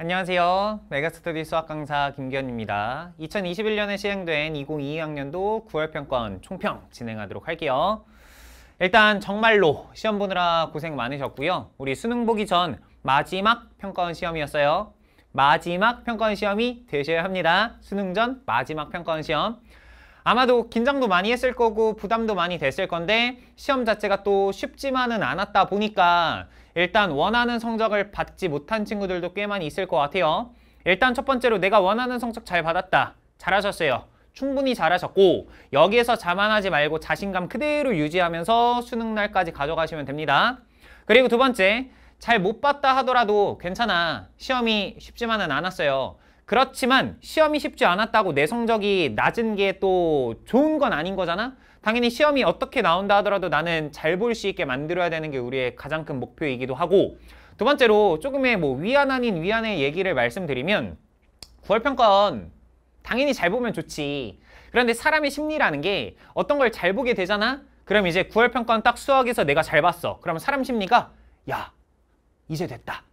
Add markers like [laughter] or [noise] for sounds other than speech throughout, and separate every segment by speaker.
Speaker 1: 안녕하세요. 메가스터디 수학 강사 김기현입니다. 2021년에 시행된 2022학년도 9월 평가원 총평 진행하도록 할게요. 일단 정말로 시험 보느라 고생 많으셨고요. 우리 수능 보기 전 마지막 평가원 시험이었어요. 마지막 평가원 시험이 되셔야 합니다. 수능 전 마지막 평가원 시험. 아마도 긴장도 많이 했을 거고 부담도 많이 됐을 건데 시험 자체가 또 쉽지만은 않았다 보니까 일단 원하는 성적을 받지 못한 친구들도 꽤 많이 있을 것 같아요. 일단 첫 번째로 내가 원하는 성적 잘 받았다. 잘하셨어요. 충분히 잘하셨고 여기에서 자만하지 말고 자신감 그대로 유지하면서 수능날까지 가져가시면 됩니다. 그리고 두 번째, 잘 못 봤다 하더라도 괜찮아. 시험이 쉽지만은 않았어요. 그렇지만 시험이 쉽지 않았다고 내 성적이 낮은 게 또 좋은 건 아닌 거잖아? 당연히 시험이 어떻게 나온다 하더라도 나는 잘 볼 수 있게 만들어야 되는 게 우리의 가장 큰 목표이기도 하고 두 번째로 조금의 뭐 위안 아닌 위안의 얘기를 말씀드리면 9월 평가원 당연히 잘 보면 좋지 그런데 사람의 심리라는 게 어떤 걸 잘 보게 되잖아 그럼 이제 9월 평가원 딱 수학에서 내가 잘 봤어 그러면 사람 심리가 야 이제 됐다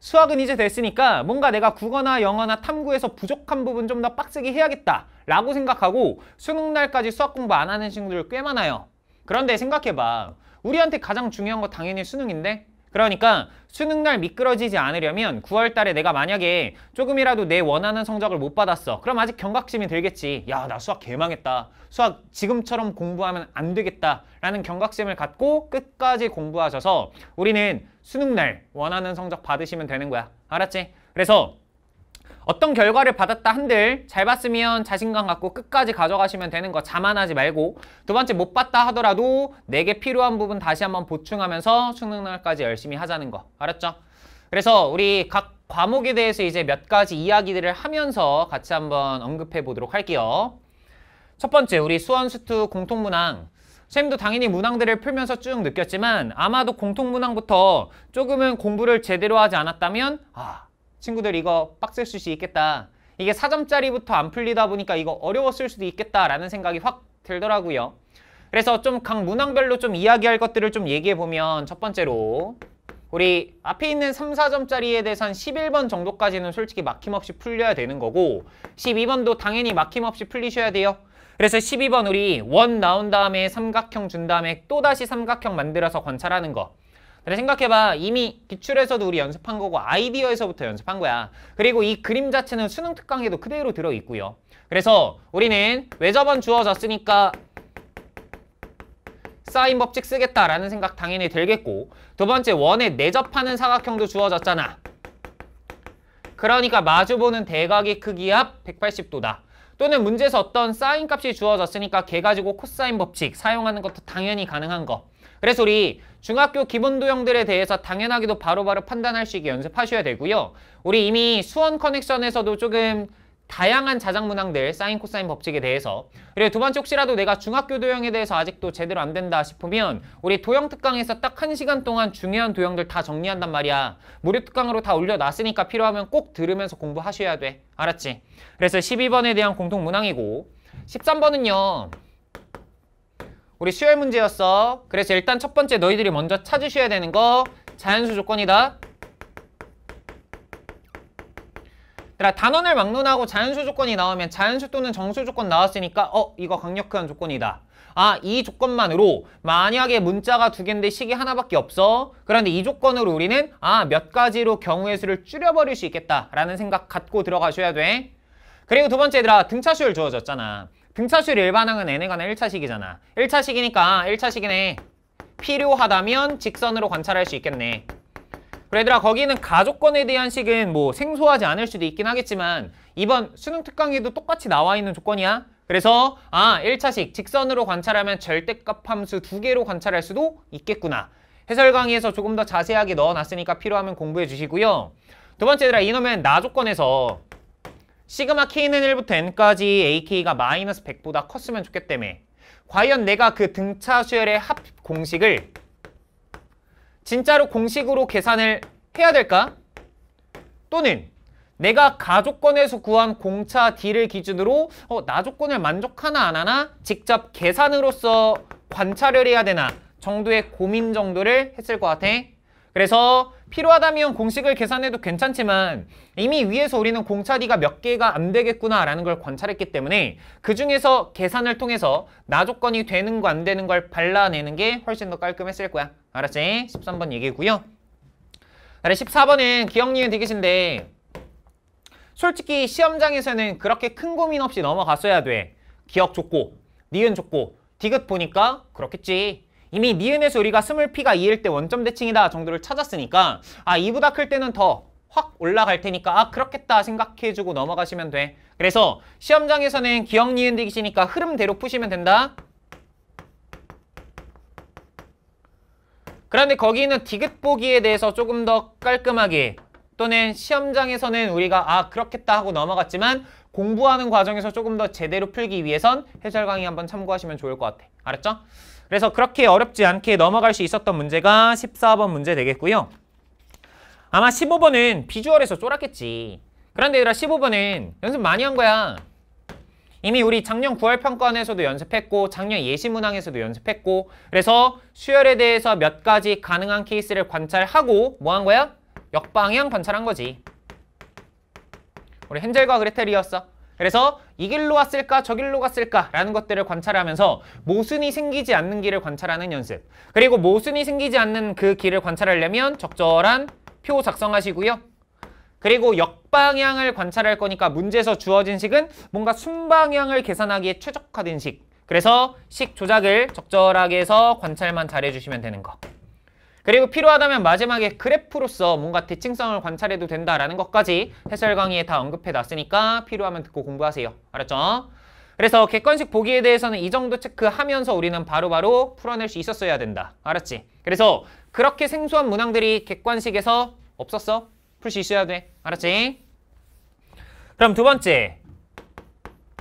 Speaker 1: 수학은 이제 됐으니까 뭔가 내가 국어나 영어나 탐구에서 부족한 부분 좀 더 빡세게 해야겠다 라고 생각하고 수능날까지 수학 공부 안 하는 친구들 꽤 많아요. 그런데 생각해봐. 우리한테 가장 중요한 거 당연히 수능인데 그러니까 수능날 미끄러지지 않으려면 9월달에 내가 만약에 조금이라도 내 원하는 성적을 못 받았어 그럼 아직 경각심이 들겠지 야 나 수학 개망했다 수학 지금처럼 공부하면 안 되겠다 라는 경각심을 갖고 끝까지 공부하셔서 우리는 수능날 원하는 성적 받으시면 되는 거야. 알았지? 그래서 어떤 결과를 받았다 한들 잘 봤으면 자신감 갖고 끝까지 가져가시면 되는 거 자만하지 말고 두 번째 못 봤다 하더라도 내게 필요한 부분 다시 한번 보충하면서 수능날까지 열심히 하자는 거 알았죠? 그래서 우리 각 과목에 대해서 이제 몇 가지 이야기들을 하면서 같이 한번 언급해 보도록 할게요. 첫 번째 우리 수원수투 공통문항 선생님도 당연히 문항들을 풀면서 쭉 느꼈지만 아마도 공통문항부터 조금은 공부를 제대로 하지 않았다면 아 친구들 이거 빡셀 수 있겠다 이게 4점짜리부터 안 풀리다 보니까 이거 어려웠을 수도 있겠다라는 생각이 확 들더라고요 그래서 좀 각 문항별로 좀 이야기할 것들을 좀 얘기해보면 첫 번째로 우리 앞에 있는 3, 4점짜리에 대해서 한 11번 정도까지는 솔직히 막힘없이 풀려야 되는 거고 12번도 당연히 막힘없이 풀리셔야 돼요 그래서 12번 우리 원 나온 다음에 삼각형 준 다음에 또다시 삼각형 만들어서 관찰하는 거. 그래 생각해봐 이미 기출에서도 우리 연습한 거고 아이디어에서부터 연습한 거야 그리고 이 그림 자체는 수능 특강에도 그대로 들어있고요 그래서 우리는 외접원 주어졌으니까 사인 법칙 쓰겠다라는 생각 당연히 들겠고 두 번째 원에 내접하는 사각형도 주어졌잖아 그러니까 마주보는 대각의 크기 앞 180도다 또는 문제에서 어떤 사인 값이 주어졌으니까 걔 가지고 코사인 법칙 사용하는 것도 당연히 가능한 거. 그래서 우리 중학교 기본도형들에 대해서 당연하게도 바로바로 바로 판단할 수 있게 연습하셔야 되고요. 우리 이미 수원 커넥션에서도 조금 다양한 자작 문항들, 사인, 코사인 법칙에 대해서 그리고 두 번째 혹시라도 내가 중학교 도형에 대해서 아직도 제대로 안 된다 싶으면 우리 도형 특강에서 딱 한 시간 동안 중요한 도형들 다 정리한단 말이야 무료 특강으로 다 올려놨으니까 필요하면 꼭 들으면서 공부하셔야 돼 알았지? 그래서 12번에 대한 공통 문항이고 13번은요 우리 수열 문제였어 그래서 일단 첫 번째 너희들이 먼저 찾으셔야 되는 거 자연수 조건이다 얘들아 단원을 막론하고 자연수 조건이 나오면 자연수 또는 정수 조건 나왔으니까 어 이거 강력한 조건이다. 아 이 조건만으로 만약에 문자가 두 개인데 식이 하나밖에 없어. 그런데 이 조건으로 우리는 아 몇 가지로 경우의 수를 줄여버릴 수 있겠다라는 생각 갖고 들어가셔야 돼. 그리고 두 번째 얘들아 등차수율 주어졌잖아. 등차수율 일반항은 n에 관한 1차식이잖아. 1차식이니까 1차식이네. 필요하다면 직선으로 관찰할 수 있겠네. 그래 얘들아 거기는 가족권에 대한 식은 뭐 생소하지 않을 수도 있긴 하겠지만 이번 수능 특강에도 똑같이 나와 있는 조건이야. 그래서 아 1차식 직선으로 관찰하면 절대값 함수 두 개로 관찰할 수도 있겠구나. 해설 강의에서 조금 더 자세하게 넣어놨으니까 필요하면 공부해 주시고요. 두 번째 얘들아 이놈은 나 조건에서 시그마 k는 1부터 n까지 ak가 마이너스 100보다 컸으면 좋겠다며 과연 내가 그 등차 수열의 합 공식을 진짜로 공식으로 계산을 해야 될까? 또는 내가 가조건에서 구한 공차 D를 기준으로 어, 나 조건을 만족하나 안 하나 직접 계산으로서 관찰을 해야 되나 정도의 고민 정도를 했을 것 같아. 그래서 필요하다면 공식을 계산해도 괜찮지만 이미 위에서 우리는 공차 D가 몇 개가 안 되겠구나라는 걸 관찰했기 때문에 그 중에서 계산을 통해서 나 조건이 되는 거 안 되는 걸 발라내는 게 훨씬 더 깔끔했을 거야. 알았지? 13번 얘기고요. 14번은 기억 니은 되기신데 솔직히 시험장에서는 그렇게 큰 고민 없이 넘어갔어야 돼. 기억 좋고 니은 좋고 디귿 보니까 그렇겠지. 이미 니은에서 우리가 스물 피가 2일 때 원점 대칭이다 정도를 찾았으니까 아 2보다 클 때는 더 확 올라갈 테니까 아 그렇겠다 생각해주고 넘어가시면 돼. 그래서 시험장에서는 기억 니은 되기시니까 흐름대로 푸시면 된다. 그런데 거기 있는 디귿 보기에 대해서 조금 더 깔끔하게 또는 시험장에서는 우리가 아 그렇겠다 하고 넘어갔지만 공부하는 과정에서 조금 더 제대로 풀기 위해선 해설 강의 한번 참고하시면 좋을 것 같아. 알았죠? 그래서 그렇게 어렵지 않게 넘어갈 수 있었던 문제가 14번 문제 되겠고요. 아마 15번은 비주얼에서 쫄았겠지. 그런데 얘들아 15번은 연습 많이 한 거야. 이미 우리 작년 9월 평가원에서도 연습했고 작년 예시문항에서도 연습했고 그래서 수열에 대해서 몇 가지 가능한 케이스를 관찰하고 뭐 한 거야? 역방향 관찰한 거지. 우리 헨젤과 그레텔이었어. 그래서 이 길로 왔을까 저 길로 갔을까라는 것들을 관찰하면서 모순이 생기지 않는 길을 관찰하는 연습. 그리고 모순이 생기지 않는 그 길을 관찰하려면 적절한 표 작성하시고요. 그리고 역방향을 관찰할 거니까 문제에서 주어진 식은 뭔가 순방향을 계산하기에 최적화된 식. 그래서 식 조작을 적절하게 해서 관찰만 잘해주시면 되는 거. 그리고 필요하다면 마지막에 그래프로서 뭔가 대칭성을 관찰해도 된다라는 것까지 해설 강의에 다 언급해놨으니까 필요하면 듣고 공부하세요. 알았죠? 그래서 객관식 보기에 대해서는 이 정도 체크하면서 우리는 바로바로 바로 풀어낼 수 있었어야 된다. 알았지? 그래서 그렇게 생소한 문항들이 객관식에서 없었어? 풀 수 있어야 돼. 알았지? 그럼 두 번째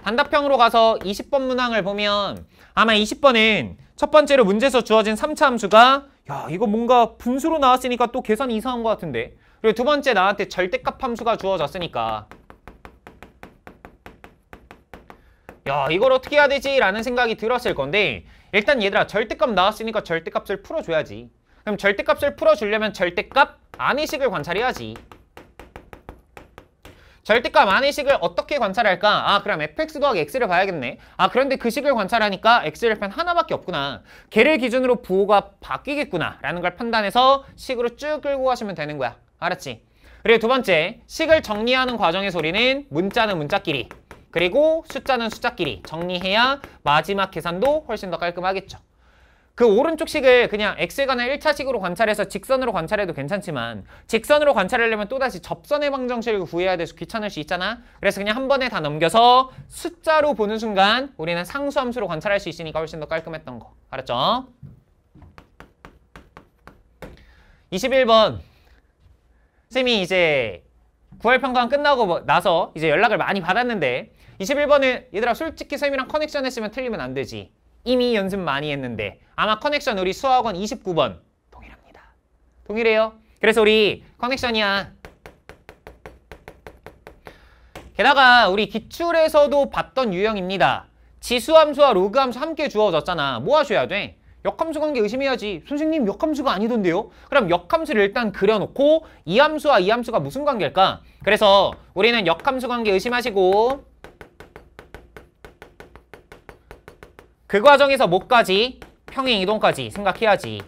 Speaker 1: 단답형으로 가서 20번 문항을 보면 아마 20번은 첫 번째로 문제에서 주어진 3차 함수가 야 이거 뭔가 분수로 나왔으니까 또 계산이 이상한 것 같은데 그리고 두 번째 나한테 절대값 함수가 주어졌으니까 야 이걸 어떻게 해야 되지? 라는 생각이 들었을 건데 일단 얘들아 절대값 나왔으니까 절대값을 풀어줘야지 그럼 절대값을 풀어주려면 절대값 안의식을 관찰해야지 절대값 안의 식을 어떻게 관찰할까? 아 그럼 fx 더하기 x를 봐야겠네. 아 그런데 그 식을 관찰하니까 x를 편 하나밖에 없구나. 걔를 기준으로 부호가 바뀌겠구나 라는 걸 판단해서 식으로 쭉 끌고 가시면 되는 거야. 알았지? 그리고 두 번째, 식을 정리하는 과정의 소리는 문자는 문자끼리 그리고 숫자는 숫자끼리 정리해야 마지막 계산도 훨씬 더 깔끔하겠죠. 그 오른쪽식을 그냥 x에관한 1차식으로 관찰해서 직선으로 관찰해도 괜찮지만 직선으로 관찰하려면 또다시 접선의 방정식을 구해야 돼서 귀찮을 수 있잖아. 그래서 그냥 한 번에 다 넘겨서 숫자로 보는 순간 우리는 상수함수로 관찰할 수 있으니까 훨씬 더 깔끔했던 거. 알았죠? 21번 쌤이 이제 9월 평가 끝나고 뭐 나서 이제 연락을 많이 받았는데 21번은 얘들아 솔직히 쌤이랑 커넥션 했으면 틀리면 안 되지. 이미 연습 많이 했는데 아마 커넥션 우리 수학원 29번 동일합니다. 동일해요. 그래서 우리 커넥션이야. 게다가 우리 기출에서도 봤던 유형입니다. 지수함수와 로그함수 함께 주어졌잖아. 뭐 하셔야 돼? 역함수 관계 의심해야지. 선생님 역함수가 아니던데요? 그럼 역함수를 일단 그려놓고 이 함수와 이 함수가 무슨 관계일까? 그래서 우리는 역함수 관계 의심하시고 그 과정에서 뭐까지? 평행 이동까지 생각해야지.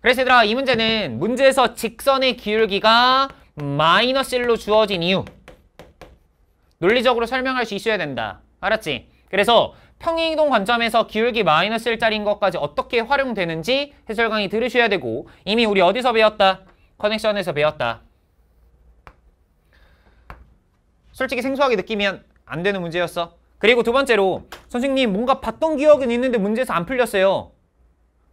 Speaker 1: 그래서 얘들아 이 문제는 문제에서 직선의 기울기가 마이너스 1로 주어진 이유 논리적으로 설명할 수 있어야 된다. 알았지? 그래서 평행이동 관점에서 기울기 마이너스 1짜리인 것까지 어떻게 활용되는지 해설 강의 들으셔야 되고 이미 우리 어디서 배웠다? 커넥션에서 배웠다. 솔직히 생소하게 느끼면 안 되는 문제였어. 그리고 두 번째로 선생님 뭔가 봤던 기억은 있는데 문제에서 안 풀렸어요.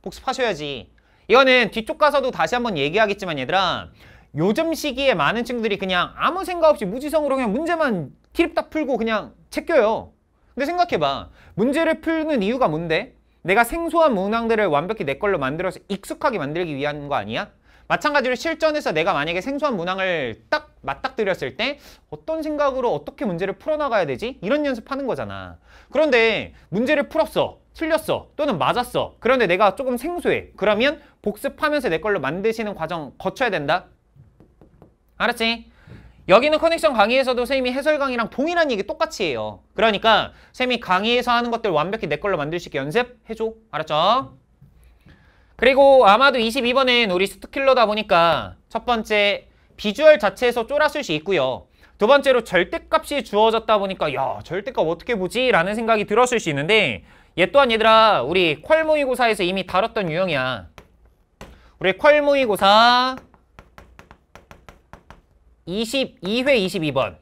Speaker 1: 복습하셔야지. 이거는 뒤쪽 가서도 다시 한번 얘기하겠지만 얘들아 요즘 시기에 많은 친구들이 그냥 아무 생각 없이 무지성으로 그냥 문제만 티립다 풀고 그냥 제껴요. 근데 생각해봐. 문제를 풀는 이유가 뭔데? 내가 생소한 문항들을 완벽히 내 걸로 만들어서 익숙하게 만들기 위한 거 아니야? 마찬가지로 실전에서 내가 만약에 생소한 문항을 딱 맞닥뜨렸을 때 어떤 생각으로 어떻게 문제를 풀어나가야 되지? 이런 연습하는 거잖아. 그런데 문제를 풀었어. 틀렸어. 또는 맞았어. 그런데 내가 조금 생소해. 그러면 복습하면서 내 걸로 만드시는 과정 거쳐야 된다. 알았지? 여기는 커넥션 강의에서도 선생님이 해설 강의랑 동일한 얘기 똑같이 해요. 그러니까 선생님이 강의에서 하는 것들 완벽히 내 걸로 만들 수 있게 연습해줘. 알았죠? 그리고 아마도 2 2번은 우리 스트킬러다 보니까 첫 번째 비주얼 자체에서 쫄았을 수 있고요. 두 번째로 절대값이 주어졌다 보니까 야 절대값 어떻게 보지? 라는 생각이 들었을 수 있는데 얘 또한 얘들아 우리 퀄 모의고사에서 이미 다뤘던 유형이야. 우리 퀄 모의고사 22회 22번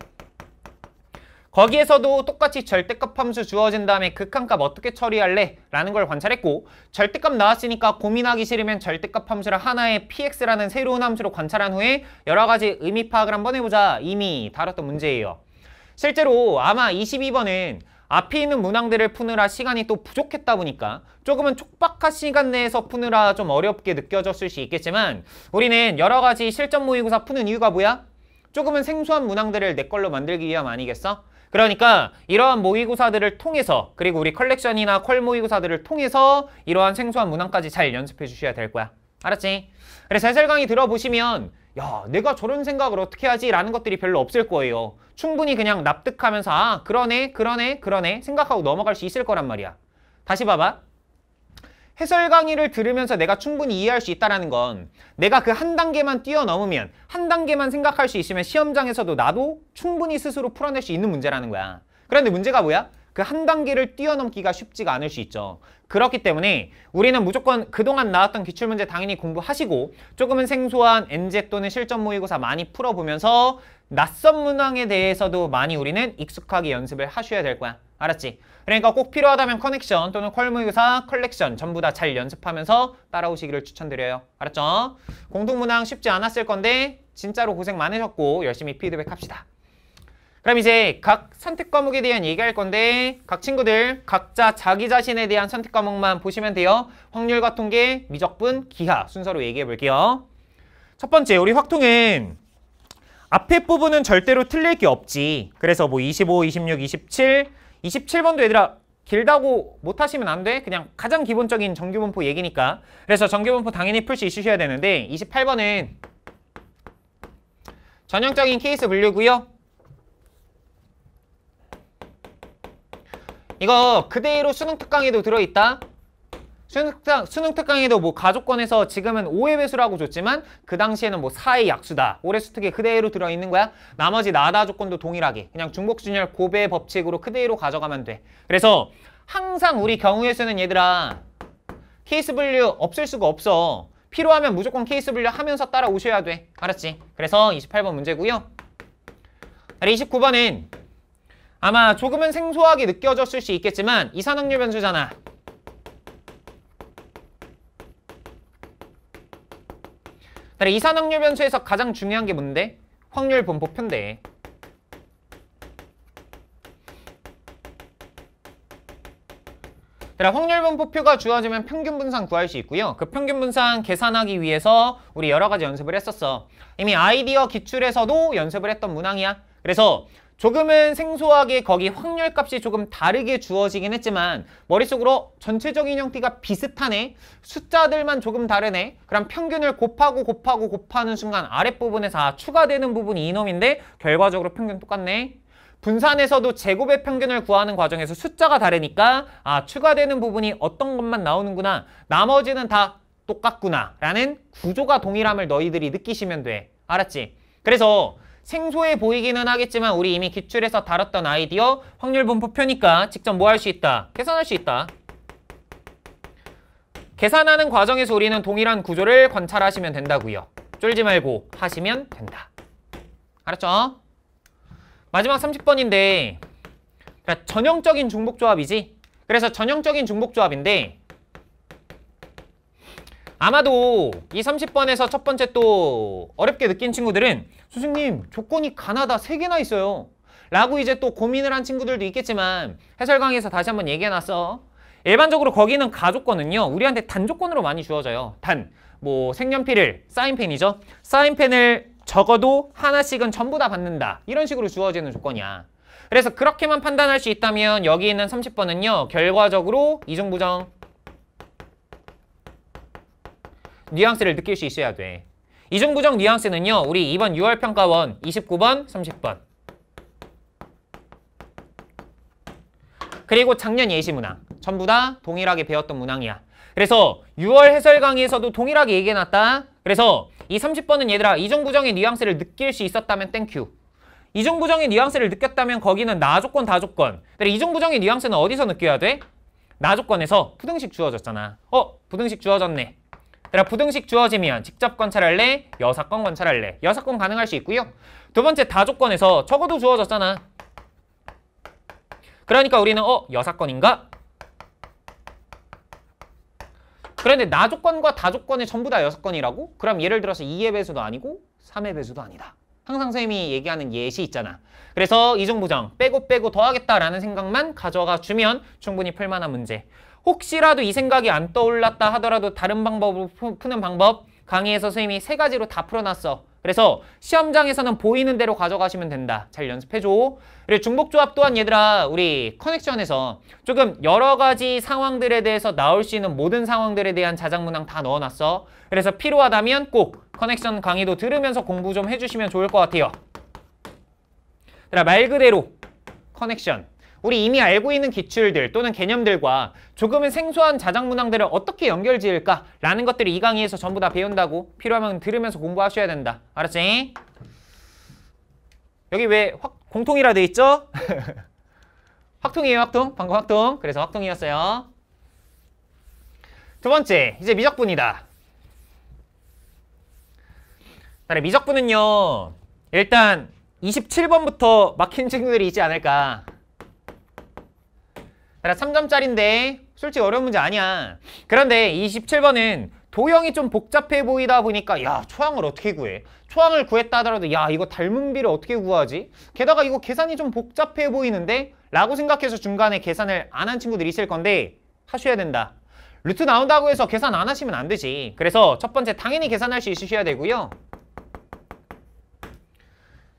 Speaker 1: 거기에서도 똑같이 절대값 함수 주어진 다음에 극한값 그 어떻게 처리할래? 라는 걸 관찰했고 절대값 나왔으니까 고민하기 싫으면 절대값 함수를 하나의 px라는 새로운 함수로 관찰한 후에 여러 가지 의미 파악을 한번 해보자 이미 다뤘던 문제예요. 실제로 아마 22번은 앞에 있는 문항들을 푸느라 시간이 또 부족했다 보니까 조금은 촉박한 시간 내에서 푸느라 좀 어렵게 느껴졌을 수 있겠지만 우리는 여러 가지 실전 모의고사 푸는 이유가 뭐야? 조금은 생소한 문항들을 내 걸로 만들기 위함 아니겠어? 그러니까 이러한 모의고사들을 통해서 그리고 우리 컬렉션이나 퀄 모의고사들을 통해서 이러한 생소한 문항까지 잘 연습해 주셔야 될 거야. 알았지? 그래서 해설 강의 들어보시면 야 내가 저런 생각을 어떻게 하지? 라는 것들이 별로 없을 거예요. 충분히 그냥 납득하면서 아 그러네 그러네 그러네 생각하고 넘어갈 수 있을 거란 말이야. 다시 봐봐. 해설 강의를 들으면서 내가 충분히 이해할 수 있다는 건 내가 그 한 단계만 뛰어넘으면 한 단계만 생각할 수 있으면 시험장에서도 나도 충분히 스스로 풀어낼 수 있는 문제라는 거야. 그런데 문제가 뭐야? 그 한 단계를 뛰어넘기가 쉽지가 않을 수 있죠. 그렇기 때문에 우리는 무조건 그동안 나왔던 기출문제 당연히 공부하시고 조금은 생소한 엔제 또는 실전 모의고사 많이 풀어보면서 낯선 문항에 대해서도 많이 우리는 익숙하게 연습을 하셔야 될 거야. 알았지? 그러니까 꼭 필요하다면 커넥션 또는 컬무유사, 컬렉션 전부 다 잘 연습하면서 따라오시기를 추천드려요. 알았죠? 공통문항 쉽지 않았을 건데 진짜로 고생 많으셨고 열심히 피드백합시다. 그럼 이제 각 선택 과목에 대한 얘기할 건데 각 친구들 각자 자기 자신에 대한 선택 과목만 보시면 돼요. 확률과 통계, 미적분, 기하 순서로 얘기해 볼게요. 첫 번째 우리 확통은 앞에 부분은 절대로 틀릴 게 없지. 그래서 뭐 25, 26, 27 27번도 얘들아 길다고 못하시면 안 돼. 그냥 가장 기본적인 정규분포 얘기니까. 그래서 정규분포 당연히 풀 수 있으셔야 되는데 28번은 전형적인 케이스 분류고요. 이거 그대로 수능 특강에도 들어있다. 수능특강, 수능특강에도 뭐 가족권에서 지금은 5의 배수라고 줬지만 그 당시에는 뭐 4의 약수다. 올해 수특에 그대로 들어있는 거야. 나머지 나다 조건도 동일하게 그냥 중복준열 고배 법칙으로 그대로 가져가면 돼. 그래서 항상 우리 경우의 수는 얘들아 케이스 분류 없을 수가 없어. 필요하면 무조건 케이스 분류하면서 따라오셔야 돼. 알았지? 그래서 28번 문제고요. 29번은 아마 조금은 생소하게 느껴졌을 수 있겠지만 이산학률 변수잖아. 그다 이산항류 변수에서 가장 중요한 게 뭔데? 확률 분포 편대. 그다 확률 분포표가 주어지면 평균 분산 구할 수 있고요. 그 평균 분산 계산하기 위해서 우리 여러 가지 연습을 했었어. 이미 아이디어 기출에서도 연습을 했던 문항이야. 그래서 조금은 생소하게 거기 확률값이 조금 다르게 주어지긴 했지만 머릿속으로 전체적인 형태가 비슷하네 숫자들만 조금 다르네 그럼 평균을 곱하고 곱하고 곱하는 순간 아랫부분에 다 아, 추가되는 부분이 이놈인데 결과적으로 평균 똑같네 분산에서도 제곱의 평균을 구하는 과정에서 숫자가 다르니까 아 추가되는 부분이 어떤 것만 나오는구나 나머지는 다 똑같구나 라는 구조가 동일함을 너희들이 느끼시면 돼 알았지? 그래서 생소해 보이기는 하겠지만 우리 이미 기출에서 다뤘던 아이디어 확률 분포표니까 직접 뭐 할 수 있다? 계산할 수 있다. 계산하는 과정에서 우리는 동일한 구조를 관찰하시면 된다고요. 쫄지 말고 하시면 된다. 알았죠? 마지막 30번인데 그러니까 전형적인 중복조합이지? 그래서 전형적인 중복조합인데 아마도 이 30번에서 첫 번째 또 어렵게 느낀 친구들은 선생님 조건이 가나다 3개나 있어요 라고 이제 또 고민을 한 친구들도 있겠지만 해설 강의에서 다시 한번 얘기해놨어 일반적으로 거기는 가조건은요 우리한테 단조건으로 많이 주어져요 단뭐 색연필을 사인펜이죠 사인펜을 적어도 하나씩은 전부 다 받는다 이런 식으로 주어지는 조건이야 그래서 그렇게만 판단할 수 있다면 여기 있는 30번은요 결과적으로 이중부정 뉘앙스를 느낄 수 있어야 돼. 이중부정 뉘앙스는요. 우리 이번 6월 평가원 29번, 30번. 그리고 작년 예시문항. 전부 다 동일하게 배웠던 문항이야. 그래서 6월 해설 강의에서도 동일하게 얘기해놨다. 그래서 이 30번은 얘들아 이중부정의 뉘앙스를 느낄 수 있었다면 땡큐. 이중부정의 뉘앙스를 느꼈다면 거기는 나 조건 다 조건. 근데 이중부정의 뉘앙스는 어디서 느껴야 돼? 나 조건에서 부등식 주어졌잖아. 어? 부등식 주어졌네. 얘들 부등식 주어지면 직접 관찰할래? 여사건 관찰할래? 여사건 가능할 수 있고요. 두 번째 다조건에서 적어도 주어졌잖아. 그러니까 우리는 어? 여사건인가? 그런데 나 조건과 다조건의 전부 다여사 건이라고? 그럼 예를 들어서 2의 배수도 아니고 3의 배수도 아니다. 항상 선생님이 얘기하는 예시 있잖아. 그래서 이중부정 빼고 빼고 더하겠다라는 생각만 가져가 주면 충분히 풀만한 문제. 혹시라도 이 생각이 안 떠올랐다 하더라도 다른 방법으로 푸는 방법 강의에서 선생님이 세 가지로 다 풀어놨어. 그래서 시험장에서는 보이는 대로 가져가시면 된다. 잘 연습해줘. 그리고 중복조합 또한 얘들아 우리 커넥션에서 조금 여러 가지 상황들에 대해서 나올 수 있는 모든 상황들에 대한 자작문항 다 넣어놨어. 그래서 필요하다면 꼭 커넥션 강의도 들으면서 공부 좀 해주시면 좋을 것 같아요. 말 그대로 커넥션 우리 이미 알고 있는 기출들 또는 개념들과 조금은 생소한 자작 문항들을 어떻게 연결 지을까라는 것들을이 강의에서 전부 다 배운다고 필요하면 들으면서 공부하셔야 된다. 알았지? 여기 왜 확, 공통이라 돼 있죠? [laughs] 확통이에요, 확통. 방금 확통. 그래서 확통이었어요. 두 번째, 이제 미적분이다. 그다 미적분은요. 일단 27번부터 막힌 친구들이 있지 않을까. 내 3점짜리인데 솔직히 어려운 문제 아니야. 그런데 27번은 도형이 좀 복잡해 보이다 보니까 야 초항을 어떻게 구해? 초항을 구했다 하더라도 야 이거 닮은비를 어떻게 구하지? 게다가 이거 계산이 좀 복잡해 보이는데? 라고 생각해서 중간에 계산을 안 한 친구들이 있을 건데 하셔야 된다. 루트 나온다고 해서 계산 안 하시면 안 되지. 그래서 첫 번째 당연히 계산할 수 있으셔야 되고요.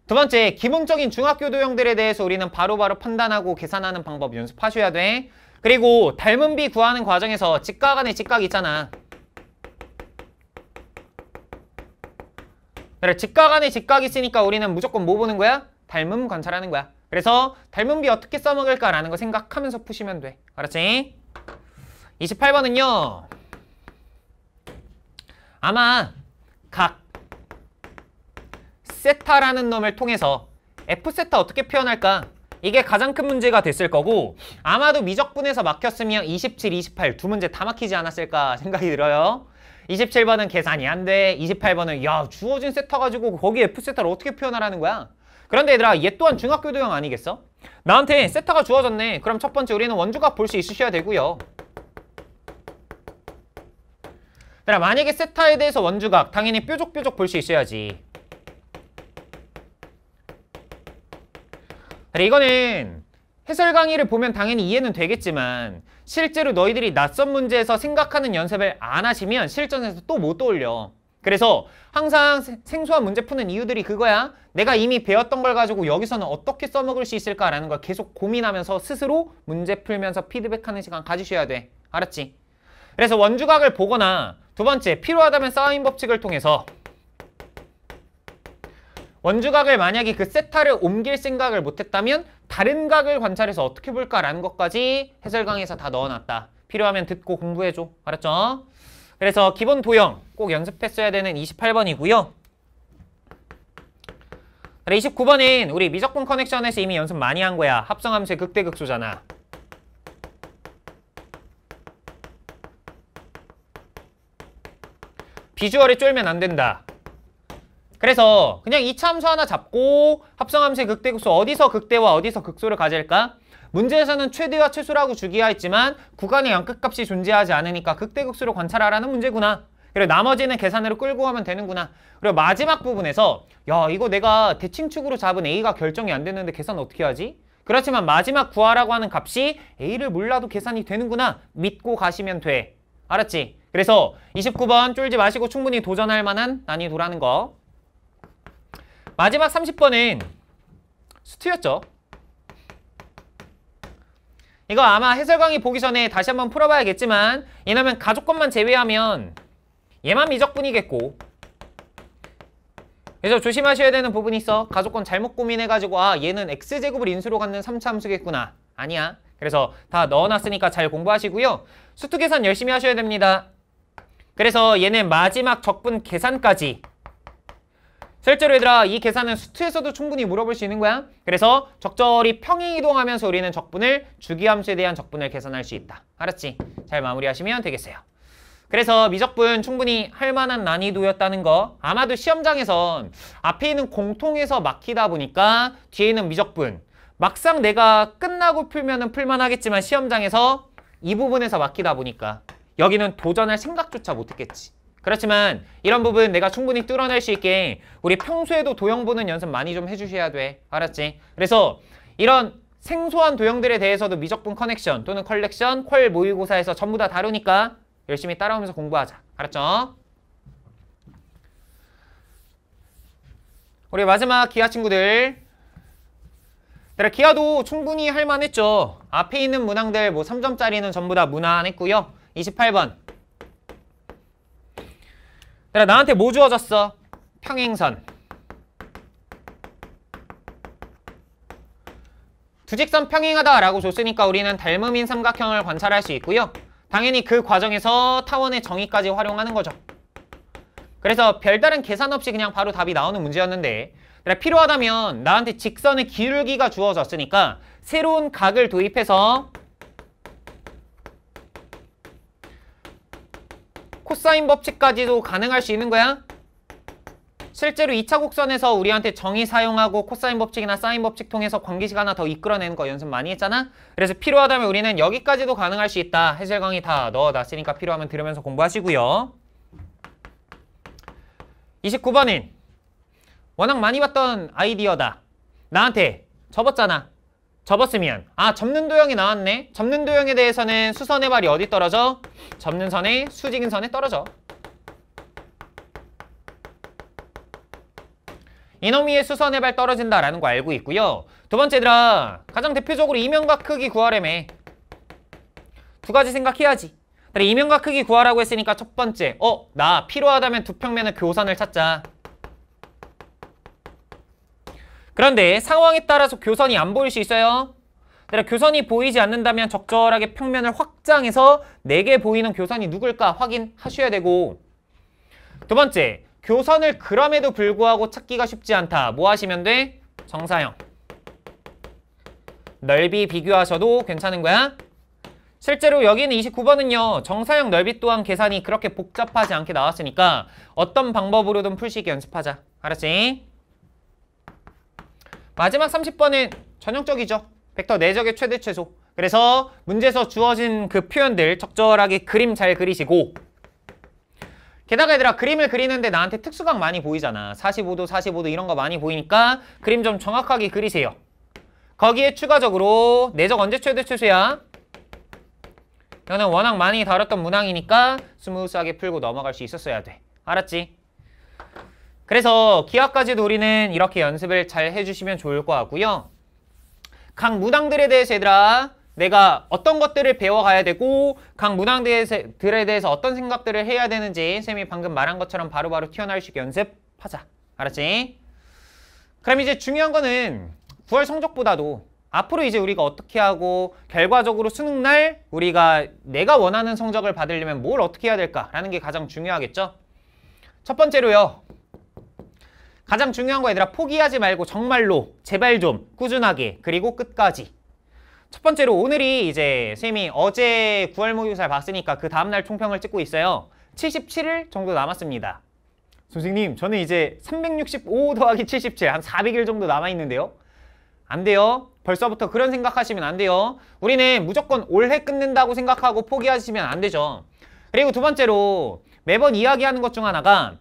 Speaker 1: 두 번째, 기본적인 중학교 도형들에 대해서 우리는 바로바로 바로 판단하고 계산하는 방법 연습하셔야 돼. 그리고 닮은 비 구하는 과정에서 직각 안에 직각 이 있잖아. 그래, 직각 안에 직각 이 있으니까 우리는 무조건 뭐 보는 거야? 닮음 관찰하는 거야. 그래서 닮은 비 어떻게 써먹을까라는 거 생각하면서 푸시면 돼. 알았지? 28번은요. 아마 각 세타라는 놈을 통해서 F세타 어떻게 표현할까? 이게 가장 큰 문제가 됐을 거고 아마도 미적분에서 막혔으면 27, 28 두 문제 다 막히지 않았을까 생각이 들어요. 27번은 계산이 안 돼. 28번은 야 주어진 세타 가지고 거기 F세타를 어떻게 표현하라는 거야? 그런데 얘들아 얘 또한 중학교 도형 아니겠어? 나한테 세타가 주어졌네. 그럼 첫 번째 우리는 원주각 볼 수 있으셔야 되고요. 얘들아 만약에 세타에 대해서 원주각 당연히 뾰족뾰족 볼 수 있어야지. 근데 이거는 해설 강의를 보면 당연히 이해는 되겠지만 실제로 너희들이 낯선 문제에서 생각하는 연습을 안 하시면 실전에서 또 못 떠올려. 그래서 항상 생소한 문제 푸는 이유들이 그거야. 내가 이미 배웠던 걸 가지고 여기서는 어떻게 써먹을 수 있을까라는 걸 계속 고민하면서 스스로 문제 풀면서 피드백하는 시간 가지셔야 돼. 알았지? 그래서 원주각을 보거나 두 번째, 필요하다면 쌓인 법칙을 통해서 원주각을 만약에 그 세타를 옮길 생각을 못했다면 다른 각을 관찰해서 어떻게 볼까라는 것까지 해설 강의에서 다 넣어놨다. 필요하면 듣고 공부해줘. 알았죠? 그래서 기본 도형 꼭 연습했어야 되는 28번이고요. 29번은 우리 미적분 커넥션에서 이미 연습 많이 한 거야. 합성함수의 극대극소잖아. 비주얼이 쫄면 안 된다. 그래서 그냥 이 참수 하나 잡고 합성함수의 극대극소 어디서 극대와 어디서 극소를 가질까? 문제에서는 최대와 최소라고 주기하 했지만 구간의 양끝값이 존재하지 않으니까 극대극수로 관찰하라는 문제구나. 그리고 나머지는 계산으로 끌고 가면 되는구나. 그리고 마지막 부분에서 야 이거 내가 대칭축으로 잡은 A가 결정이 안 됐는데 계산 어떻게 하지? 그렇지만 마지막 구하라고 하는 값이 A를 몰라도 계산이 되는구나 믿고 가시면 돼. 알았지? 그래서 29번 쫄지 마시고 충분히 도전할 만한 난이도라는 거. 마지막 30번은 수트였죠. 이거 아마 해설 강의 보기 전에 다시 한번 풀어봐야겠지만 왜냐면 가족 권만 제외하면 얘만 미적분이겠고 그래서 조심하셔야 되는 부분이 있어 가족 권 잘못 고민해가지고 아 얘는 x제곱을 인수로 갖는 3차 함수겠구나 아니야 그래서 다 넣어놨으니까 잘 공부하시고요 수트 계산 열심히 하셔야 됩니다 그래서 얘는 마지막 적분 계산까지 실제로 얘들아 이 계산은 수트에서도 충분히 물어볼 수 있는 거야. 그래서 적절히 평행 이동하면서 우리는 적분을 주기함수에 대한 적분을 계산할 수 있다. 알았지? 잘 마무리하시면 되겠어요. 그래서 미적분 충분히 할 만한 난이도였다는 거 아마도 시험장에선 앞에 있는 공통에서 막히다 보니까 뒤에 있는 미적분 막상 내가 끝나고 풀면 은 풀만하겠지만 시험장에서 이 부분에서 막히다 보니까 여기는 도전할 생각조차 못했겠지. 그렇지만 이런 부분 내가 충분히 뚫어낼 수 있게 우리 평소에도 도형 보는 연습 많이 좀 해주셔야 돼. 알았지? 그래서 이런 생소한 도형들에 대해서도 미적분 커넥션 또는 컬렉션, 콜 모의고사에서 전부 다 다루니까 열심히 따라오면서 공부하자. 알았죠? 우리 마지막 기아 친구들 기아도 충분히 할만했죠. 앞에 있는 문항들 뭐 3점짜리는 전부 다 무난했고요. 28번 얘들아 나한테 뭐 주어졌어? 평행선 두 직선 평행하다라고 줬으니까 우리는 닮음인 삼각형을 관찰할 수 있고요 당연히 그 과정에서 타원의 정의까지 활용하는 거죠 그래서 별다른 계산 없이 그냥 바로 답이 나오는 문제였는데 필요하다면 나한테 직선의 기울기가 주어졌으니까 새로운 각을 도입해서 코사인 법칙까지도 가능할 수 있는 거야? 실제로 2차 곡선에서 우리한테 정의 사용하고 코사인 법칙이나 사인 법칙 통해서 관계식 하나 더 이끌어내는 거 연습 많이 했잖아? 그래서 필요하다면 우리는 여기까지도 가능할 수 있다. 해설 강의 다 넣어놨으니까 필요하면 들으면서 공부하시고요. 29번은 워낙 많이 봤던 아이디어다. 나한테 접었잖아. 접었으면 아 접는 도형이 나왔네 접는 도형에 대해서는 수선의 발이 어디 떨어져? 접는 선에 수직인 선에 떨어져 이놈이의 수선의 발 떨어진다라는 거 알고 있고요 두 번째 들아 가장 대표적으로 이면과 크기 구하래매 두 가지 생각해야지 이면과 크기 구하라고 했으니까 첫 번째 어 나 필요하다면 두 평면의 교선을 찾자 그런데 상황에 따라서 교선이 안 보일 수 있어요. 그러니까 교선이 보이지 않는다면 적절하게 평면을 확장해서 내게 보이는 교선이 누굴까 확인하셔야 되고 두 번째, 교선을 그럼에도 불구하고 찾기가 쉽지 않다. 뭐 하시면 돼? 정사형. 넓이 비교하셔도 괜찮은 거야. 실제로 여기는 29번은요. 정사형 넓이 또한 계산이 그렇게 복잡하지 않게 나왔으니까 어떤 방법으로든 풀시기 연습하자. 알았지? 마지막 30번은 전형적이죠. 벡터 내적의 네 최대 최소. 그래서 문제에서 주어진 그 표현들 적절하게 그림 잘 그리시고 게다가 얘들아 그림을 그리는데 나한테 특수각 많이 보이잖아. 45도, 45도 이런 거 많이 보이니까 그림 좀 정확하게 그리세요. 거기에 추가적으로 내적 네 언제 최대 최소야? 이거는 워낙 많이 다뤘던 문항이니까 스무스하게 풀고 넘어갈 수 있었어야 돼. 알았지? 그래서 기하까지도 우리는 이렇게 연습을 잘 해주시면 좋을 것 같고요. 각 문항들에 대해서 얘들아 내가 어떤 것들을 배워가야 되고 각 문항들에 대해서 어떤 생각들을 해야 되는지 쌤이 방금 말한 것처럼 바로바로 튀어나올 수 연습하자. 알았지? 그럼 이제 중요한 거는 9월 성적보다도 앞으로 이제 우리가 어떻게 하고 결과적으로 수능날 우리가 내가 원하는 성적을 받으려면 뭘 어떻게 해야 될까라는 게 가장 중요하겠죠? 첫 번째로요. 가장 중요한 거 얘들아 포기하지 말고 정말로 제발 좀 꾸준하게 그리고 끝까지 첫 번째로 오늘이 이제 쌤이 어제 9월 모의고사를 봤으니까 그 다음날 총평을 찍고 있어요 77일 정도 남았습니다 선생님 저는 이제 365 더하기 77 한 400일 정도 남아있는데요 안 돼요 벌써부터 그런 생각하시면 안 돼요 우리는 무조건 올해 끝낸다고 생각하고 포기하시면 안 되죠 그리고 두 번째로 매번 이야기하는 것 중 하나가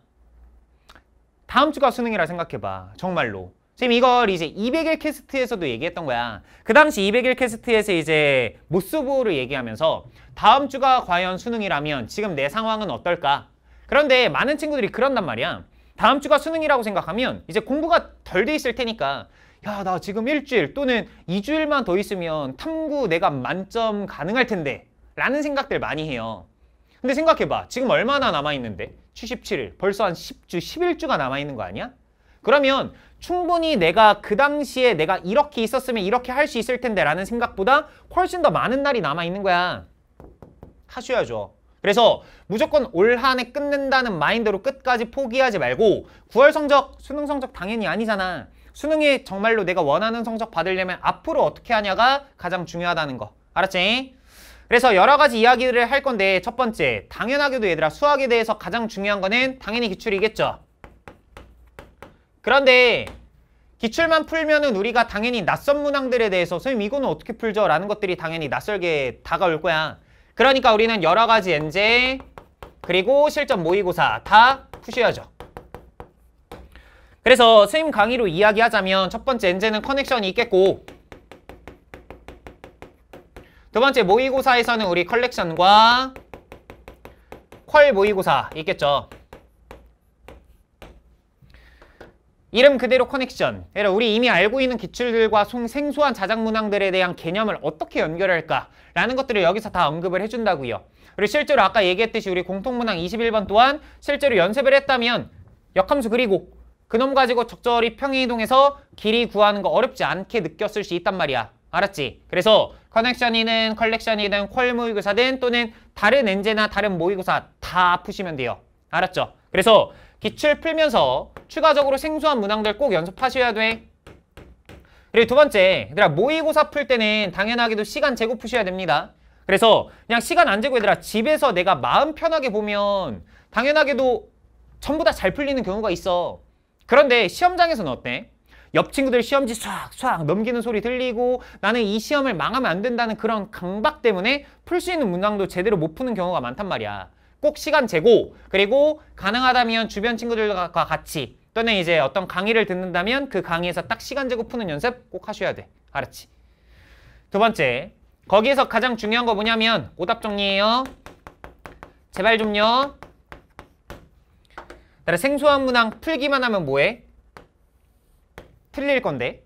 Speaker 1: 다음 주가 수능이라 생각해봐. 정말로. 지금 이걸 이제 200일 캐스트에서도 얘기했던 거야. 그 당시 200일 캐스트에서 이제 모스보를 얘기하면서 다음 주가 과연 수능이라면 지금 내 상황은 어떨까? 그런데 많은 친구들이 그런단 말이야. 다음 주가 수능이라고 생각하면 이제 공부가 덜 돼 있을 테니까 야, 나 지금 일주일 또는 2주일만 더 있으면 탐구 내가 만점 가능할 텐데 라는 생각들 많이 해요. 근데 생각해봐. 지금 얼마나 남아있는데? 77일. 벌써 한 10주, 11주가 남아있는 거 아니야? 그러면 충분히 내가 그 당시에 내가 이렇게 있었으면 이렇게 할 수 있을 텐데 라는 생각보다 훨씬 더 많은 날이 남아있는 거야. 하셔야죠. 그래서 무조건 올 한 해 끝낸다는 마인드로 끝까지 포기하지 말고 9월 성적, 수능 성적 당연히 아니잖아. 수능에 정말로 내가 원하는 성적 받으려면 앞으로 어떻게 하냐가 가장 중요하다는 거. 알았지? 그래서 여러 가지 이야기를 할 건데 첫 번째, 당연하게도 얘들아 수학에 대해서 가장 중요한 거는 당연히 기출이겠죠. 그런데 기출만 풀면은 우리가 당연히 낯선 문항들에 대해서 선생님 이거는 어떻게 풀죠? 라는 것들이 당연히 낯설게 다가올 거야. 그러니까 우리는 여러 가지 엔제 그리고 실전 모의고사 다 푸셔야죠. 그래서 선생님 강의로 이야기하자면 첫 번째 엔제는 커넥션이 있겠고 두 번째 모의고사에서는 우리 컬렉션과 퀄 모의고사 있겠죠. 이름 그대로 커넥션. 우리 이미 알고 있는 기출들과 생소한 자작문항들에 대한 개념을 어떻게 연결할까라는 것들을 여기서 다 언급을 해준다고요. 그리고 실제로 아까 얘기했듯이 우리 공통문항 21번 또한 실제로 연습을 했다면 역함수 그리고 그놈 가지고 적절히 평행이동해서 길이 구하는 거 어렵지 않게 느꼈을 수 있단 말이야. 알았지? 그래서 커넥션이든 컬렉션이든 퀄 모의고사든 또는 다른 엔제나 다른 모의고사 다 푸시면 돼요. 알았죠? 그래서 기출 풀면서 추가적으로 생소한 문항들 꼭 연습하셔야 돼. 그리고 두 번째, 얘들아 모의고사 풀 때는 당연하게도 시간 재고 푸셔야 됩니다. 그래서 그냥 시간 안 재고 얘들아 집에서 내가 마음 편하게 보면 당연하게도 전부 다 잘 풀리는 경우가 있어. 그런데 시험장에서는 어때? 옆 친구들 시험지 쏵쏵 넘기는 소리 들리고 나는 이 시험을 망하면 안 된다는 그런 강박 때문에 풀 수 있는 문항도 제대로 못 푸는 경우가 많단 말이야. 꼭 시간 재고 그리고 가능하다면 주변 친구들과 같이 또는 이제 어떤 강의를 듣는다면 그 강의에서 딱 시간 재고 푸는 연습 꼭 하셔야 돼. 알았지? 두 번째, 거기에서 가장 중요한 거 뭐냐면 오답 정리예요. 제발 좀요. 그다음 생소한 문항 풀기만 하면 뭐해? 틀릴 건데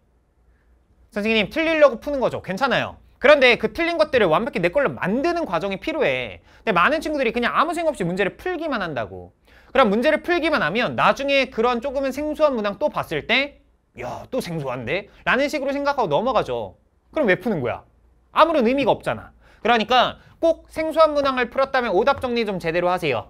Speaker 1: 선생님 틀리려고 푸는 거죠 괜찮아요 그런데 그 틀린 것들을 완벽히 내 걸로 만드는 과정이 필요해 근데 많은 친구들이 그냥 아무 생각 없이 문제를 풀기만 한다고 그럼 문제를 풀기만 하면 나중에 그런 조금은 생소한 문항 또 봤을 때 야 또 생소한데? 라는 식으로 생각하고 넘어가죠 그럼 왜 푸는 거야? 아무런 의미가 없잖아 그러니까 꼭 생소한 문항을 풀었다면 오답 정리 좀 제대로 하세요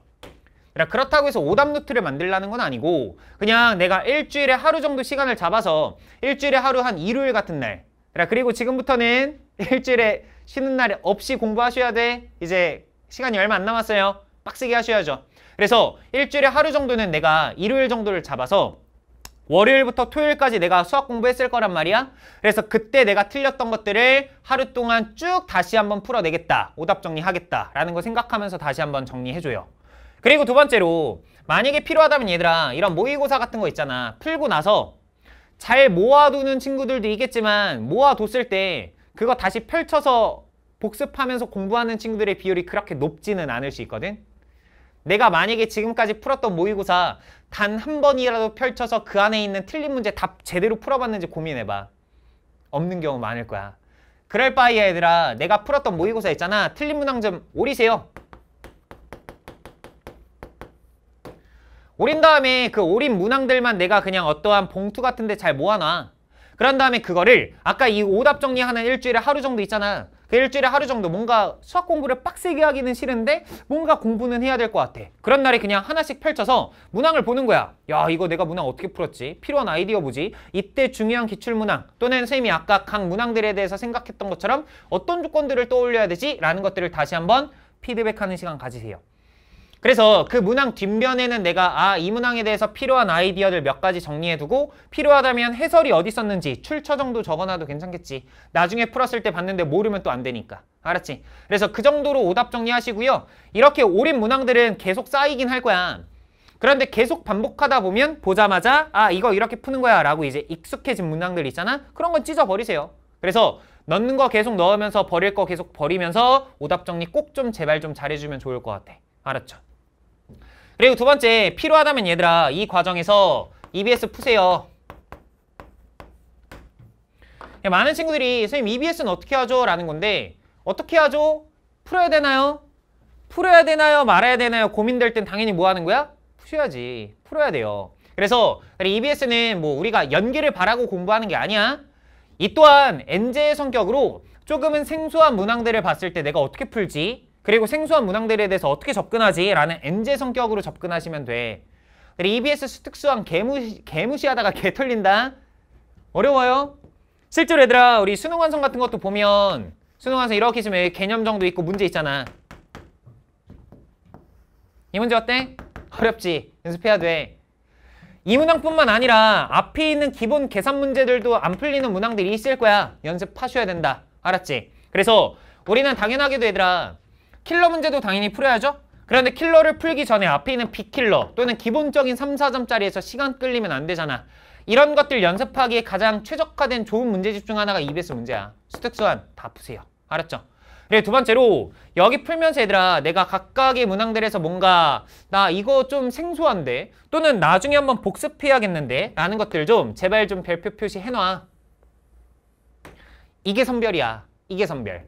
Speaker 1: 그러니까 그렇다고 해서 오답 노트를 만들라는 건 아니고 그냥 내가 일주일에 하루 정도 시간을 잡아서 일주일에 하루 한 일요일 같은 날 그러니까 그리고 지금부터는 [laughs] 일주일에 쉬는 날 없이 공부하셔야 돼 이제 시간이 얼마 안 남았어요 빡세게 하셔야죠 그래서 일주일에 하루 정도는 내가 일요일 정도를 잡아서 월요일부터 토요일까지 내가 수학 공부했을 거란 말이야 그래서 그때 내가 틀렸던 것들을 하루 동안 쭉 다시 한번 풀어내겠다 오답 정리하겠다 라는 거 생각하면서 다시 한번 정리해줘요 그리고 두 번째로 만약에 필요하다면 얘들아 이런 모의고사 같은 거 있잖아 풀고 나서 잘 모아두는 친구들도 있겠지만 모아뒀을 때 그거 다시 펼쳐서 복습하면서 공부하는 친구들의 비율이 그렇게 높지는 않을 수 있거든 내가 만약에 지금까지 풀었던 모의고사 단 한 번이라도 펼쳐서 그 안에 있는 틀린 문제 답 제대로 풀어봤는지 고민해봐 없는 경우 많을 거야 그럴 바에 얘들아 내가 풀었던 모의고사 있잖아 틀린 문항 좀 오리세요 오린 다음에 그 오린 문항들만 내가 그냥 어떠한 봉투 같은 데 잘 모아놔. 그런 다음에 그거를 아까 이 오답 정리하는 일주일에 하루 정도 있잖아. 그 일주일에 하루 정도 뭔가 수학 공부를 빡세게 하기는 싫은데 뭔가 공부는 해야 될 것 같아. 그런 날에 그냥 하나씩 펼쳐서 문항을 보는 거야. 야 이거 내가 문항 어떻게 풀었지? 필요한 아이디어 뭐지? 이때 중요한 기출문항 또는 선생님이 아까 각 문항들에 대해서 생각했던 것처럼 어떤 조건들을 떠올려야 되지? 라는 것들을 다시 한번 피드백하는 시간 가지세요. 그래서 그 문항 뒷면에는 내가 아 이 문항에 대해서 필요한 아이디어들 몇 가지 정리해두고 필요하다면 해설이 어디 있었는지 출처 정도 적어놔도 괜찮겠지. 나중에 풀었을 때 봤는데 모르면 또 안 되니까. 알았지? 그래서 그 정도로 오답 정리하시고요. 이렇게 오랜 문항들은 계속 쌓이긴 할 거야. 그런데 계속 반복하다 보면 보자마자 아 이거 이렇게 푸는 거야 라고 이제 익숙해진 문항들 있잖아. 그런 건 찢어버리세요. 그래서 넣는 거 계속 넣으면서 버릴 거 계속 버리면서 오답 정리 꼭 좀 제발 좀 잘해주면 좋을 것 같아. 알았죠? 그리고 두 번째 필요하다면 얘들아 이 과정에서 EBS 푸세요. 예, 많은 친구들이 선생님 EBS는 어떻게 하죠? 라는 건데 어떻게 하죠? 풀어야 되나요? 풀어야 되나요? 말아야 되나요? 고민될 땐 당연히 뭐 하는 거야? 푸셔야지. 풀어야 돼요. 그래서 EBS는 뭐 우리가 연기를 바라고 공부하는 게 아니야. 이 또한 엔제의 성격으로 조금은 생소한 문항들을 봤을 때 내가 어떻게 풀지? 그리고 생소한 문항들에 대해서 어떻게 접근하지? 라는 엔제 성격으로 접근하시면 돼. EBS 수특수항 개무시, 개무시하다가 개 털린다. 어려워요. 실제로 얘들아 우리 수능완성 같은 것도 보면 수능완성 이렇게 있으면 개념 정도 있고 문제 있잖아. 이 문제 어때? 어렵지? 연습해야 돼. 이 문항뿐만 아니라 앞에 있는 기본 계산 문제들도 안 풀리는 문항들이 있을 거야. 연습하셔야 된다. 알았지? 그래서 우리는 당연하게도 얘들아 킬러 문제도 당연히 풀어야죠. 그런데 킬러를 풀기 전에 앞에 있는 비킬러 또는 기본적인 3, 4점짜리에서 시간 끌리면 안 되잖아. 이런 것들 연습하기에 가장 최적화된 좋은 문제집 중 하나가 EBS 문제야. 수특수한 다 푸세요. 알았죠? 그래 두 번째로 여기 풀면서 얘들아 내가 각각의 문항들에서 뭔가 나 이거 좀 생소한데 또는 나중에 한번 복습해야겠는데 라는 것들 좀 제발 좀 별표 표시해놔 이게 선별이야 이게 선별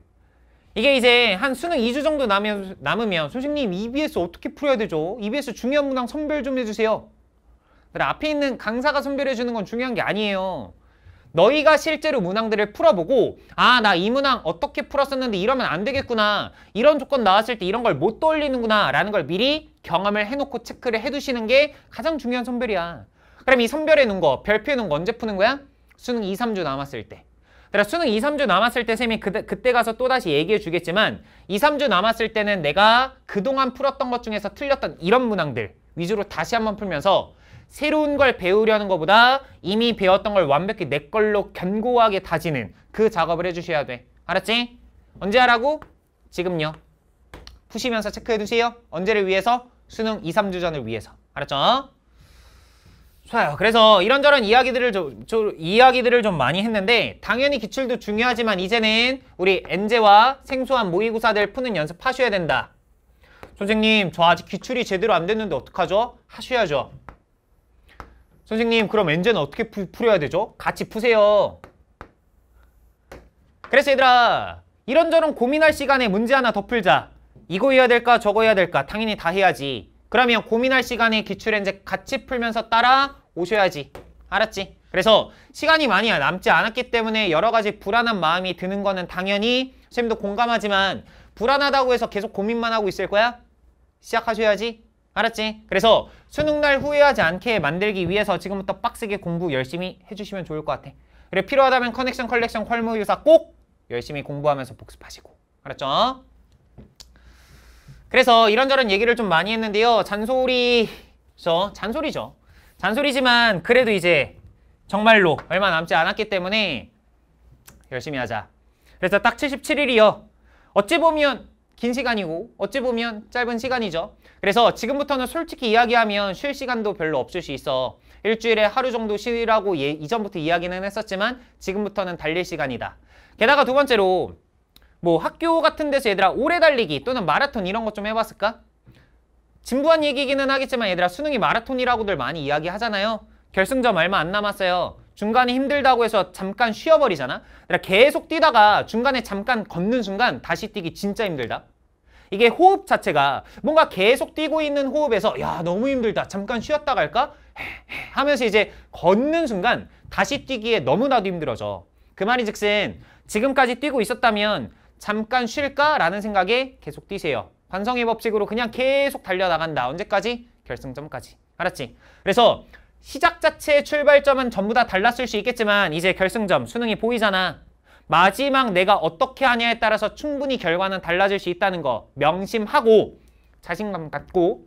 Speaker 1: 이게 이제 한 수능 2주 정도 남으면, 남으면 선생님 EBS 어떻게 풀어야 되죠? EBS 중요한 문항 선별 좀 해주세요. 앞에 있는 강사가 선별해주는 건 중요한 게 아니에요. 너희가 실제로 문항들을 풀어보고 아 나 이 문항 어떻게 풀었었는데 이러면 안 되겠구나 이런 조건 나왔을 때 이런 걸 못 떠올리는구나 라는 걸 미리 경험을 해놓고 체크를 해두시는 게 가장 중요한 선별이야. 그럼 이 선별해 놓은 거, 별표해 놓은 거 언제 푸는 거야? 수능 2, 3주 남았을 때. 그래서 수능 2, 3주 남았을 때 쌤이 그때, 그때 가서 또다시 얘기해 주겠지만 2, 3주 남았을 때는 내가 그동안 풀었던 것 중에서 틀렸던 이런 문항들 위주로 다시 한번 풀면서 새로운 걸 배우려는 것보다 이미 배웠던 걸 완벽히 내 걸로 견고하게 다지는 그 작업을 해주셔야 돼. 알았지? 언제 하라고? 지금요. 푸시면서 체크해두세요. 언제를 위해서? 수능 2, 3주 전을 위해서. 알았죠? 좋아요. 그래서 이런저런 이야기들을 좀, 좀, 이야기들을 좀 많이 했는데 당연히 기출도 중요하지만 이제는 우리 엔제와 생소한 모의고사들 푸는 연습하셔야 된다. 선생님 저 아직 기출이 제대로 안 됐는데 어떡하죠? 하셔야죠. 선생님 그럼 엔제는 어떻게 푸, 어야 되죠? 같이 푸세요. 그래서 얘들아 이런저런 고민할 시간에 문제 하나 더 풀자. 이거 해야 될까 저거 해야 될까 당연히 다 해야지. 그러면 고민할 시간에 기출엔제 같이 풀면서 따라 오셔야지. 알았지? 그래서 시간이 많이 남지 않았기 때문에 여러 가지 불안한 마음이 드는 거는 당연히 선생님도 공감하지만 불안하다고 해서 계속 고민만 하고 있을 거야? 시작하셔야지. 알았지? 그래서 수능날 후회하지 않게 만들기 위해서 지금부터 빡세게 공부 열심히 해주시면 좋을 것 같아. 그래 필요하다면 커넥션, 컬렉션, 컬무유사 꼭 열심히 공부하면서 복습하시고. 알았죠? 그래서 이런저런 얘기를 좀 많이 했는데요. 잔소리, 저 잔소리죠. 잔소리지만 그래도 이제 정말로 얼마 남지 않았기 때문에 열심히 하자. 그래서 딱 77일이요. 어찌 보면 긴 시간이고 어찌 보면 짧은 시간이죠. 그래서 지금부터는 솔직히 이야기하면 쉴 시간도 별로 없을 수 있어. 일주일에 하루 정도 쉬라고 예, 이전부터 이야기는 했었지만 지금부터는 달릴 시간이다. 게다가 두 번째로 뭐 학교 같은 데서 얘들아 오래 달리기 또는 마라톤 이런 것 좀 해봤을까? 진부한 얘기기는 하겠지만 얘들아 수능이 마라톤이라고들 많이 이야기하잖아요. 결승점 얼마 안 남았어요. 중간에 힘들다고 해서 잠깐 쉬어버리잖아. 얘들아 계속 뛰다가 중간에 잠깐 걷는 순간 다시 뛰기 진짜 힘들다. 이게 호흡 자체가 뭔가 계속 뛰고 있는 호흡에서 야 너무 힘들다 잠깐 쉬었다 갈까? 하면서 이제 걷는 순간 다시 뛰기에 너무나도 힘들어져. 그 말이 즉슨 지금까지 뛰고 있었다면 잠깐 쉴까라는 생각에 계속 뛰세요. 관성의 법칙으로 그냥 계속 달려나간다. 언제까지? 결승점까지. 알았지? 그래서 시작 자체의 출발점은 전부 다 달랐을 수 있겠지만 이제 결승점, 수능이 보이잖아. 마지막 내가 어떻게 하냐에 따라서 충분히 결과는 달라질 수 있다는 거 명심하고 자신감 갖고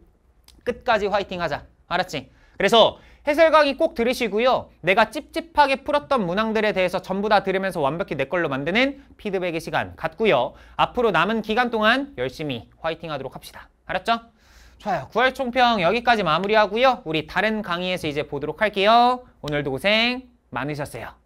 Speaker 1: 끝까지 화이팅 하자. 알았지? 그래서 해설 강의 꼭 들으시고요. 내가 찝찝하게 풀었던 문항들에 대해서 전부 다 들으면서 완벽히 내 걸로 만드는 피드백의 시간 갖고요. 앞으로 남은 기간 동안 열심히 화이팅 하도록 합시다. 알았죠? 좋아요. 9월 총평 여기까지 마무리하고요. 우리 다른 강의에서 이제 보도록 할게요. 오늘도 고생 많으셨어요.